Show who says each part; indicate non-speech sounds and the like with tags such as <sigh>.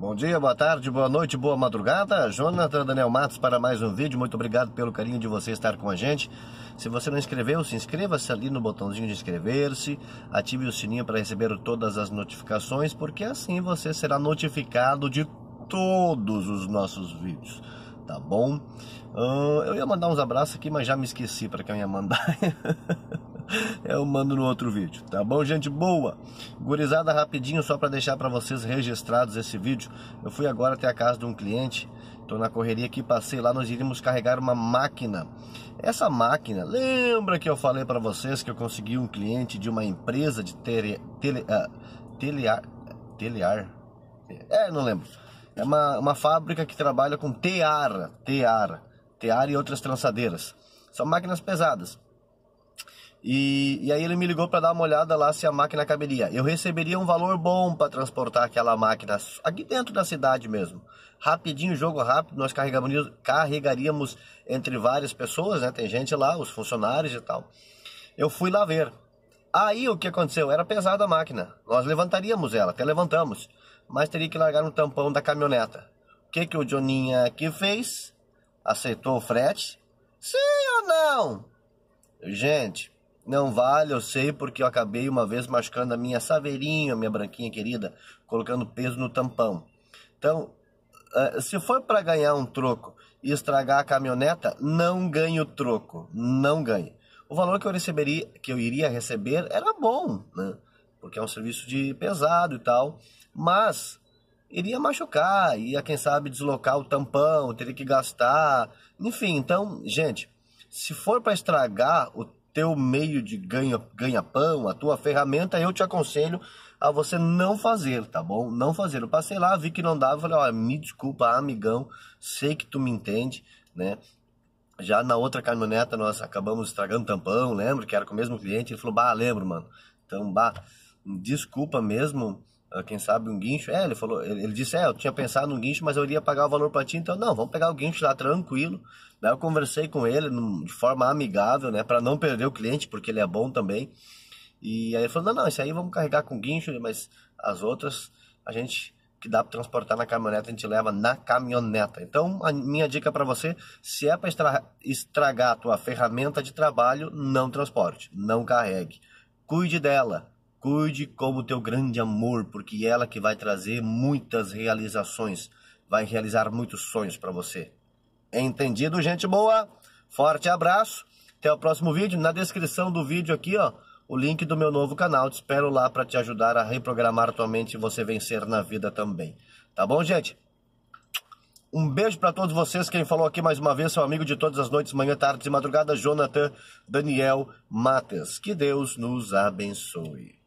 Speaker 1: Bom dia, boa tarde, boa noite, boa madrugada. Jonathan Daniel Matos para mais um vídeo. Muito obrigado pelo carinho de você estar com a gente. Se você não inscreveu, se inscreva-se ali no botãozinho de inscrever-se, ative o sininho para receber todas as notificações, porque assim você será notificado de todos os nossos vídeos. Tá bom? Uh, eu ia mandar uns abraços aqui, mas já me esqueci para quem ia mandar. <laughs> <laughs> eu mando no outro vídeo, tá bom, gente boa? Gurizada, rapidinho, só para deixar para vocês registrados esse vídeo. Eu fui agora até a casa de um cliente, tô na correria aqui, passei lá, nós iríamos carregar uma máquina. Essa máquina, lembra que eu falei para vocês que eu consegui um cliente de uma empresa de tele, tele, uh, telear, telear? É, não lembro. É uma, uma fábrica que trabalha com teara, teara, teara e outras trançadeiras. São máquinas pesadas. E, e aí ele me ligou para dar uma olhada lá se a máquina caberia. Eu receberia um valor bom para transportar aquela máquina aqui dentro da cidade mesmo. Rapidinho, jogo rápido, nós carregaríamos, carregaríamos entre várias pessoas, né? Tem gente lá, os funcionários e tal. Eu fui lá ver. Aí o que aconteceu? Era pesada a máquina. Nós levantaríamos ela, até levantamos. Mas teria que largar um tampão da caminhoneta. O que, que o Joninha aqui fez? Aceitou o frete? Sim ou não? Gente, não vale, eu sei, porque eu acabei uma vez machucando a minha saveirinha, minha branquinha querida, colocando peso no tampão. Então, é, se for para ganhar um troco e estragar a caminhoneta, não ganho troco, não ganho. O valor que eu receberia, que eu iria receber era bom, né? Porque é um serviço de pesado e tal, mas iria machucar, ia quem sabe deslocar o tampão, teria que gastar, enfim. Então, gente, se for para estragar o teu meio de ganha-pão, ganha a tua ferramenta, eu te aconselho a você não fazer, tá bom? Não fazer. Eu passei lá, vi que não dava, falei, ó, me desculpa, amigão, sei que tu me entende, né? Já na outra caminhoneta nós acabamos estragando tampão, lembro que era com o mesmo cliente, ele falou, bah, lembro, mano. Então, bah, desculpa mesmo, ah, quem sabe um guincho. É, ele falou, ele, ele, disse, é, eu tinha pensado num guincho, mas eu iria pagar o valor para ti, então não, vamos pegar o guincho lá tranquilo. Daí eu conversei com ele de forma amigável, né, para não perder o cliente, porque ele é bom também. E aí ele falou, não, não, isso aí vamos carregar com guincho, mas as outras a gente que dá para transportar na caminhoneta, a gente leva na caminhoneta. Então, a minha dica para você, se é para estragar a tua ferramenta de trabalho, não transporte, não carregue. Cuide dela, Cuide como teu grande amor, porque é ela que vai trazer muitas realizações, vai realizar muitos sonhos para você. Entendido, gente boa? Forte abraço. Até o próximo vídeo. Na descrição do vídeo aqui, ó, o link do meu novo canal. Te espero lá para te ajudar a reprogramar tua mente e você vencer na vida também. Tá bom, gente? Um beijo para todos vocês. Quem falou aqui mais uma vez, seu amigo de todas as noites, manhã, tarde e madrugada, Jonathan Daniel Matas. Que Deus nos abençoe.